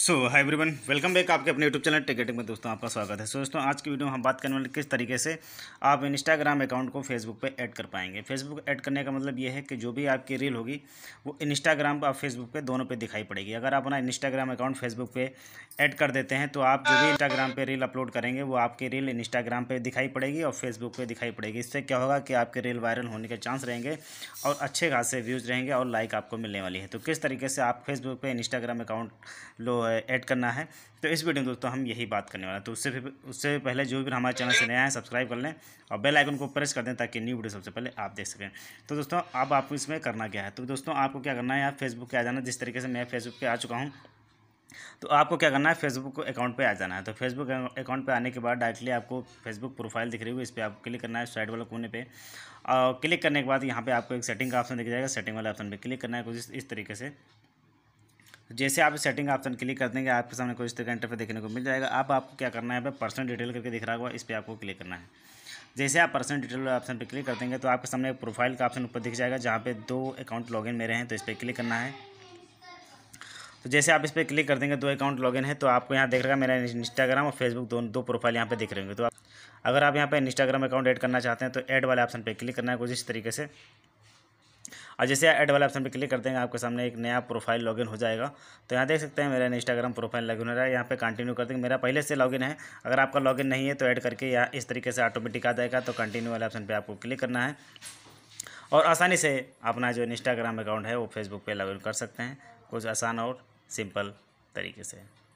सो hi everyone welcome back आपके अपने YouTube channel टिकेटिक में दोस्तों आपका स्वागत है सो so, दोस्तों आज की वीडियो में हम बात करने वाले किस तरीके से आप इंस्टाग्राम अकाउंट को फेसबुक पे ऐड कर पाएंगे फेसबुक ऐड करने का मतलब ये है कि जो भी आपकी रील होगी वो इंस्टाग्राम और फेसबुक पे दोनों पे दिखाई पड़ेगी अगर आप अपना इंस्टाग्राम अकाउंट फेसबुक पे ऐड कर देते हैं तो आप जो भी इंस्टाग्राम पर रील अपलोड करेंगे वो आपकी रील इंस्टाग्राम पर दिखाई पड़ेगी और फेसबुक पर दिखाई पड़ेगी इससे क्या होगा कि आपके रील वायरल होने के चांस रहेंगे और अच्छे खासे व्यूज़ रहेंगे और लाइक आपको मिलने वाली है तो किस तरीके से आप फेसबुक पर इंस्टाग्राम अकाउंट लो ऐड करना है तो इस वीडियो में दोस्तों हम यही बात करने वाले हैं तो उससे भी उससे पहले जो भी हमारे चैनल से नया है सब्सक्राइब कर लें और बेल आइकन को प्रेस कर दें ताकि न्यू वीडियो सबसे पहले आप देख सकें तो दोस्तों अब आपको इसमें करना क्या है तो दोस्तों आपको क्या करना है आप फेसबुक पर आ जाना जिस तरीके से मैं फेसबुक पर आ चुका हूँ तो आपको क्या करना है फेसबुक अकाउंट पे आ जाना है तो फेसबुक अकाउंट पे आने के बाद डायरेक्टली आपको फेसबुक प्रोफाइल दिख रही होगी इस पर आपको क्लिक करना है साइड वाले कोने पे और क्लिक करने के बाद यहाँ पे आपको एक सेटिंग का ऑप्शन दिख जाएगा सेटिंग वाले ऑप्शन पे क्लिक करना है कुछ इस तरीके से जैसे आप सेटिंग ऑप्शन क्लिक कर देंगे आपके सामने कुछ इस तरह का इंटरफेस देखने को मिल जाएगा आप आपको क्या करना है पर्सनल डिटेल करके दिख रहा होगा इस पर आपको क्लिक करना है जैसे आप पर्सनल डिटेल ऑप्शन पर क्लिक कर देंगे तो आपके सामने प्रोफाइल का ऑप्शन ऊपर दिख जाएगा जहाँ पे दो अकाउंट लॉगिन मेरे हैं तो इस पर क्लिक करना है तो जैसे आप इस पर क्लिक कर देंगे दो अकाउंट लॉगिन है तो आपको यहाँ देख रहा मेरा इंस्टाग्राम और फेसबुक दो दो प्रोफाइल यहाँ पे दिख रहे होंगे तो आप अगर आप यहाँ पे इंस्टाग्राम अकाउंट ऐड करना चाहते हैं तो ऐड वाले ऑप्शन पे क्लिक करना है कुछ इस तरीके से और जैसे ऐड वाले ऑप्शन पर क्लिक करते हैं आपके सामने एक नया प्रोफाइल लॉगिन हो जाएगा तो यहाँ देख सकते हैं मेरा इंस्टाग्राम प्रोफाइल लॉगिन हो रहा है यहाँ पे कंटिन्यू कर देंगे मेरा पहले से लॉगिन है अगर आपका लॉगिन नहीं है तो ऐड करके यहाँ इस तरीके से ऑटोमेटिक आ जाएगा तो कंटिन्यू वाले ऑप्शन पर आपको क्लिक करना है और आसानी से अपना जो इंस्टाग्राम अकाउंट है वो फेसबुक पर लॉगिन कर सकते हैं कुछ आसान और सिंपल तरीके से